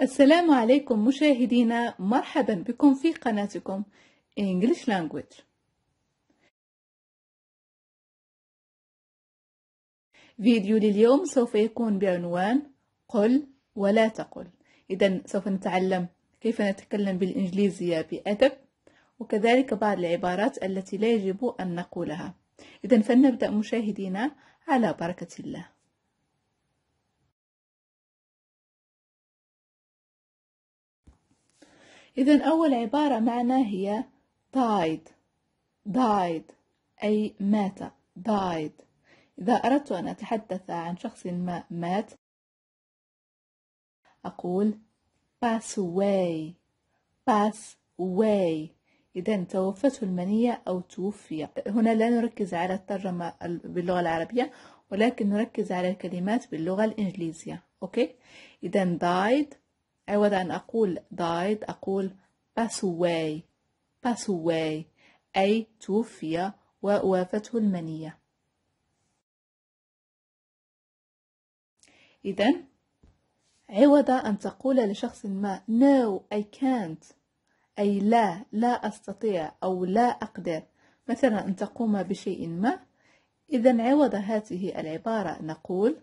السلام عليكم مشاهدينا مرحبا بكم في قناتكم English Language فيديو لليوم سوف يكون بعنوان قل ولا تقل إذا سوف نتعلم كيف نتكلم بالإنجليزية بأدب وكذلك بعض العبارات التي لا يجب أن نقولها إذا فلنبدأ مشاهدينا على بركة الله إذا أول عبارة معنا هي died died أي مات died إذا أردت أن أتحدث عن شخص ما مات أقول pass away pass away إذا توفته المنية أو توفي هنا لا نركز على الترجمة باللغة العربية ولكن نركز على الكلمات باللغة الإنجليزية أوكي إذا died عوض أن أقول died أقول pass away pass away أي توفي ووافته المنية إذا عوض أن تقول لشخص ما no I can't أي لا لا أستطيع أو لا أقدر مثلا أن تقوم بشيء ما إذا عوض هذه العبارة نقول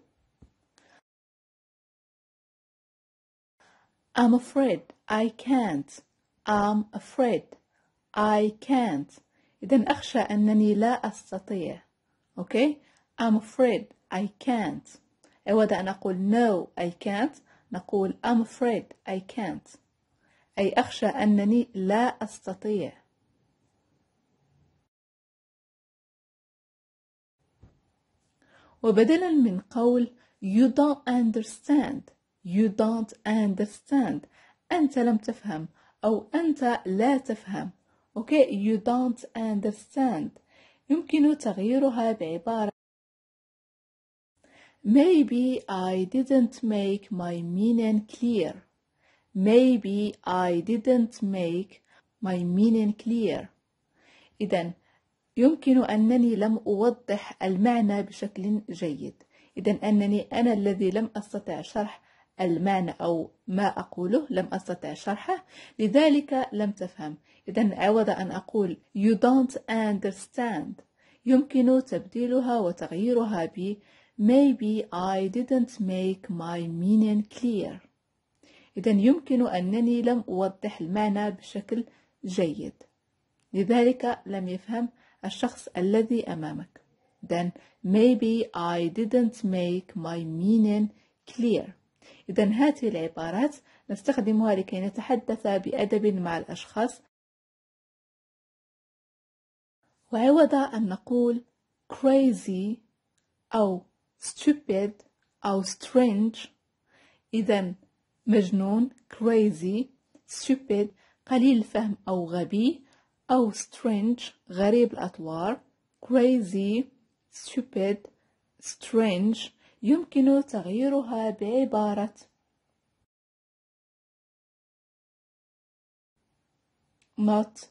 I'm afraid I can't I'm afraid I can't إذا أخشى أنني لا أستطيع أوكي I'm afraid I can't عوض أن أقول no I can't نقول I'm afraid I can't أي أخشى أنني لا أستطيع وبدلا من قول you don't understand You don't understand أنت لم تفهم أو أنت لا تفهم أوكي okay. You don't understand يمكن تغييرها بعبارة Maybe I didn't make my meaning clear Maybe I didn't make my meaning clear إذا يمكن أنني لم أوضح المعنى بشكل جيد إذا أنني أنا الذي لم أستطع شرح المعنى أو ما أقوله لم أستطع شرحه لذلك لم تفهم إذا عوض أن أقول you don't understand يمكن تبديلها وتغييرها ب maybe I didn't make my meaning clear إذا يمكن أنني لم أوضح المعنى بشكل جيد لذلك لم يفهم الشخص الذي أمامك then maybe I didn't make my meaning clear إذا هذه العبارات نستخدمها لكي نتحدث بأدب مع الأشخاص وعوض أن نقول crazy أو stupid أو strange إذا مجنون crazy stupid قليل الفهم أو غبي أو strange غريب الأطوار crazy stupid strange يمكن تغييرها بعبارة not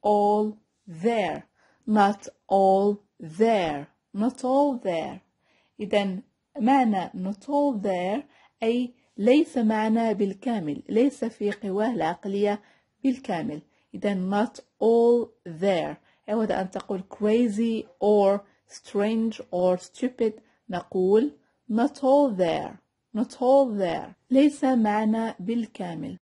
all there not all there not all there إذا معنى not all there أي ليس معنا بالكامل ليس في قواه العقلية بالكامل إذا not all there عوض أن تقول crazy or strange or stupid نقول not all there not all there ليس معنا بالكامل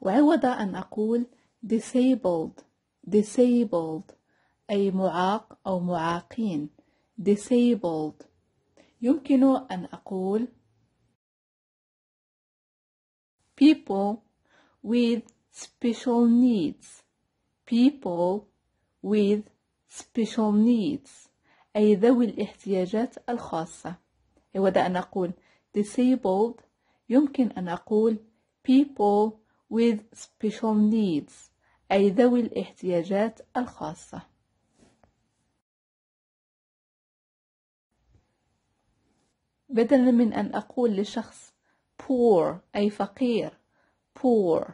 وعوض أن أقول disabled disabled أي معاق أو معاقين disabled يمكن أن أقول people with special needs people with special needs أي ذوي الاحتياجات الخاصة يود أن أقول disabled يمكن أن أقول people with special needs أي ذوي الاحتياجات الخاصة بدلا من أن أقول لشخص poor أي فقير poor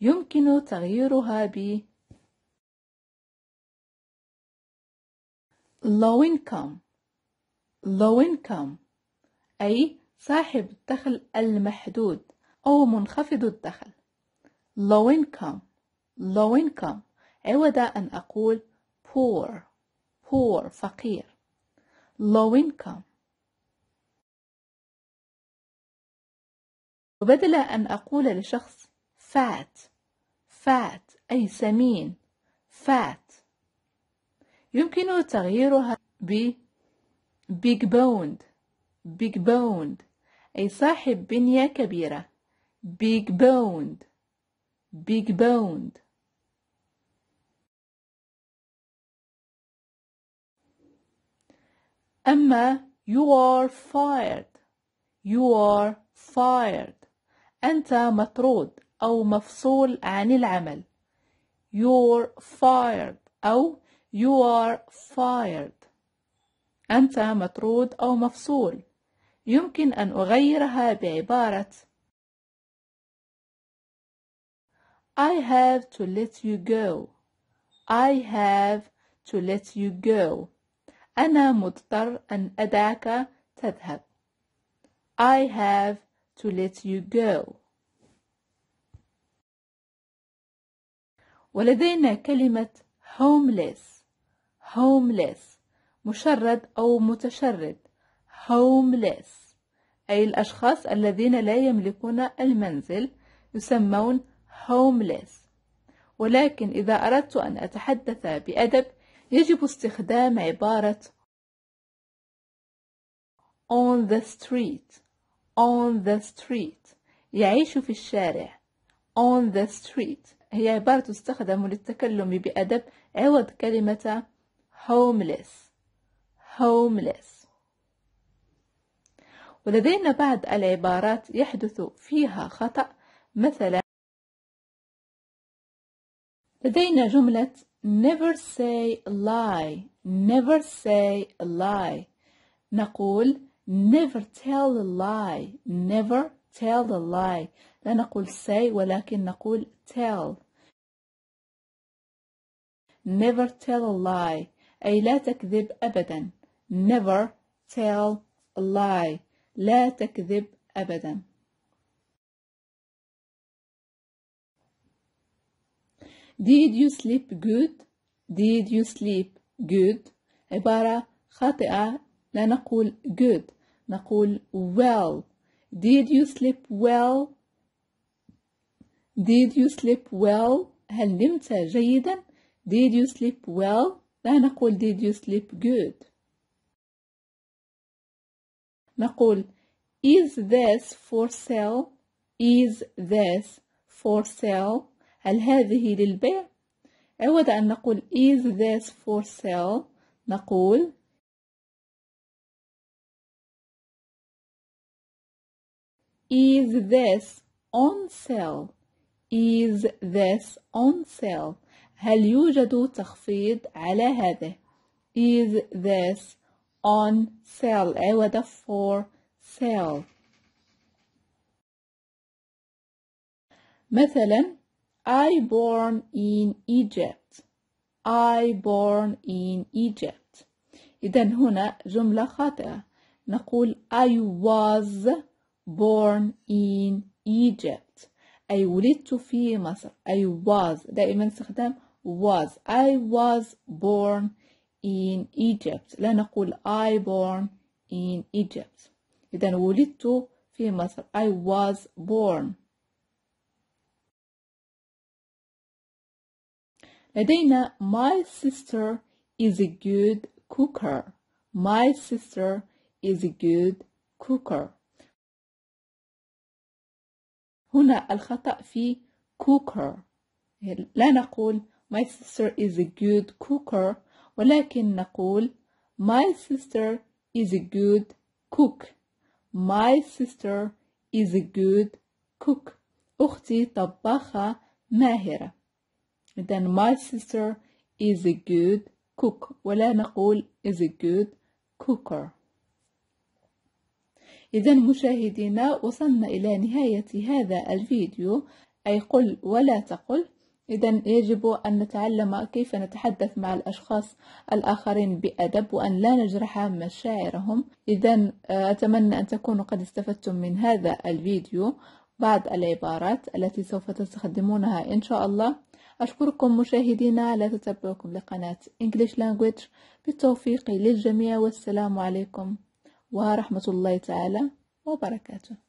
يمكن تغييرها ب low income low income أي صاحب الدخل المحدود أو منخفض الدخل low income low income عوض أن أقول poor poor فقير low income وبدل أن أقول لشخص fat fat أي سمين fat يمكن تغييرها ب big boned big boned أي صاحب بنية كبيرة big boned big boned أما you are fired you are fired أنت مطرود أو مفصول عن العمل you're fired أو You are fired. أنت مطرود أو مفصول. يمكن أن أغيرها بعبارة I have to let you go. I have to let you go. أنا مضطر أن أدعك تذهب. I have to let you go. ولدينا كلمة homeless homeless مشرد أو متشرد homeless أي الأشخاص الذين لا يملكون المنزل يسمون homeless ولكن إذا أردت أن أتحدث بأدب يجب استخدام عبارة on the street on the street يعيش في الشارع on the street هي عبارة تستخدم للتكلم بأدب عوض كلمة homeless homeless ولدينا بعض العبارات يحدث فيها خطأ مثلا لدينا جملة never say lie never say lie نقول never tell a lie never tell a lie لا نقول say ولكن نقول tell never tell a lie أي لا تكذب أبدا never tell a lie لا تكذب أبدا Did you sleep good? Did you sleep good? عبارة خاطئة لا نقول good نقول well Did you sleep well? Did you sleep well? هل نمت جيدا؟ Did you sleep well? لا نقول did you sleep good نقول is this for sale is this for sale هل هذه للبيع عوض أن نقول is this for sale نقول is this on sale is this on sale هل يوجد تخفيض على هذا is this on sale عوض إيوة، for sale مثلا I born in Egypt I born in Egypt إذا هنا جملة خاطئة نقول I was born in Egypt أي ولدت في مصر I was دائما استخدام was I was born in Egypt لا نقول I born in Egypt إذن ولدت في مصر I was born لدينا my sister is a good cooker my sister is a good cooker هنا الخطأ في cooker لا نقول My sister is a good cooker ولكن نقول My sister is a good cook My sister is a good cook أختي طباخة ماهرة then my sister is a good cook ولا نقول is a good cooker إذا مشاهدينا وصلنا إلى نهاية هذا الفيديو أي قل ولا تقل إذا يجب أن نتعلم كيف نتحدث مع الأشخاص الآخرين بأدب وأن لا نجرح مشاعرهم إذا آه، أتمنى أن تكونوا قد استفدتم من هذا الفيديو بعض العبارات التي سوف تستخدمونها إن شاء الله أشكركم مشاهدينا على تتبعكم لقناة English Language بالتوفيق للجميع والسلام عليكم ورحمة الله تعالى وبركاته